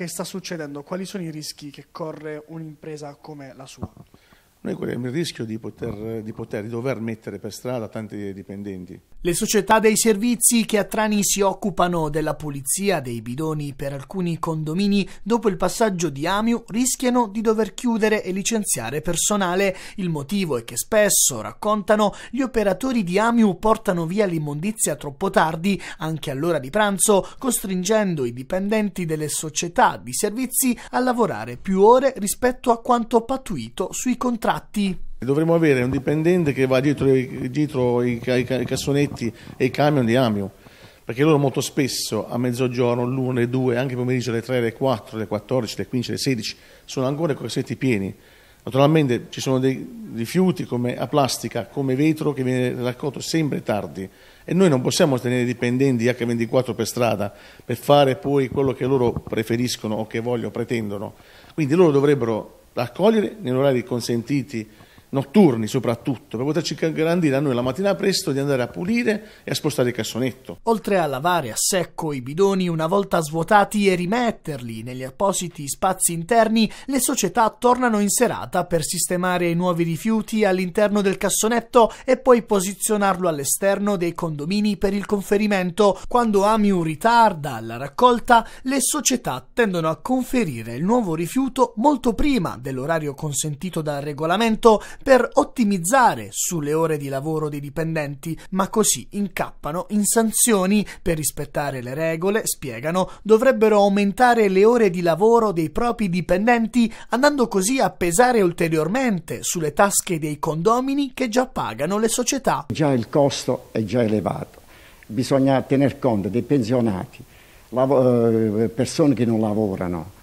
che sta succedendo, quali sono i rischi che corre un'impresa come la sua? noi corriamo il rischio di poter, di poter, di dover mettere per strada tanti dipendenti. Le società dei servizi che a Trani si occupano della pulizia dei bidoni per alcuni condomini dopo il passaggio di Amiu rischiano di dover chiudere e licenziare personale. Il motivo è che spesso, raccontano, gli operatori di Amiu portano via l'immondizia troppo tardi, anche all'ora di pranzo, costringendo i dipendenti delle società di servizi a lavorare più ore rispetto a quanto pattuito sui contratti tratti. Dovremmo avere un dipendente che va dietro, dietro i, i, i, cassonetti e i camion di Amio, perché loro molto spesso a mezzogiorno, l'una, le due, anche pomeriggio le 3, le 4, le 14, le 15, le 16, sono ancora i cassetti pieni. Naturalmente ci sono dei rifiuti come a plastica, come vetro che viene raccolto sempre tardi e noi non possiamo tenere dipendenti H24 per strada per fare poi quello che loro preferiscono o che vogliono, pretendono. Quindi loro dovrebbero da accogliere negli orari consentiti notturni soprattutto, per poterci garantire a noi la mattina presto di andare a pulire e a spostare il cassonetto. Oltre a lavare a secco i bidoni una volta svuotati e rimetterli negli appositi spazi interni, le società tornano in serata per sistemare i nuovi rifiuti all'interno del cassonetto e poi posizionarlo all'esterno dei condomini per il conferimento. Quando Amiu ritarda la raccolta, le società tendono a conferire il nuovo rifiuto molto prima dell'orario consentito dal regolamento per ottimizzare sulle ore di lavoro dei dipendenti, ma così incappano in sanzioni. Per rispettare le regole, spiegano, dovrebbero aumentare le ore di lavoro dei propri dipendenti, andando così a pesare ulteriormente sulle tasche dei condomini che già pagano le società. Già il costo è già elevato. Bisogna tener conto dei pensionati, eh, persone che non lavorano,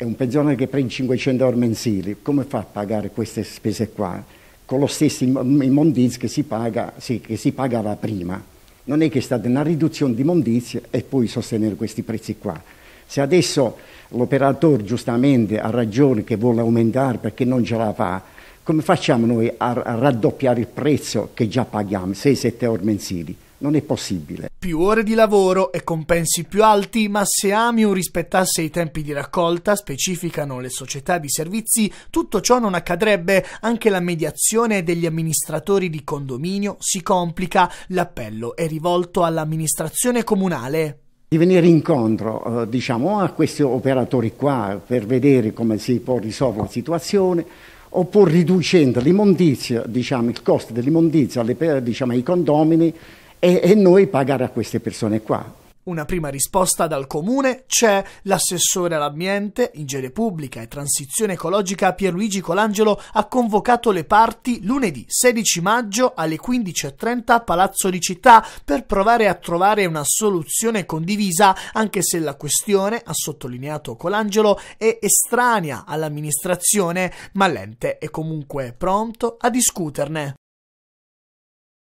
è un pensionale che prende 500 euro mensili, come fa a pagare queste spese qua? Con lo stesso immondizio che si, paga, sì, che si pagava prima. Non è che è stata una riduzione di immondizia e poi sostenere questi prezzi qua. Se adesso l'operatore giustamente ha ragione che vuole aumentare perché non ce la fa, come facciamo noi a, raddoppiare il prezzo che già paghiamo, 6-7 ore mensili? Non è possibile. Più ore di lavoro e compensi più alti, ma se Amiu rispettasse i tempi di raccolta, specificano le società di servizi, tutto ciò non accadrebbe. Anche la mediazione degli amministratori di condominio si complica. L'appello è rivolto all'amministrazione comunale di venire incontro eh, diciamo, a questi operatori qua per vedere come si può risolvere la situazione, oppure riducendo l'immondizia, diciamo, il costo dell'immondizia diciamo, ai condomini e, e noi pagare a queste persone qua. Una prima risposta dal comune c'è l'assessore all'ambiente, ingenieria pubblica e transizione ecologica Pierluigi Colangelo ha convocato le parti lunedì 16 maggio alle 15.30 a Palazzo di Città per provare a trovare una soluzione condivisa, anche se la questione, ha sottolineato Colangelo, è estranea all'amministrazione, ma l'ente è comunque pronto a discuterne.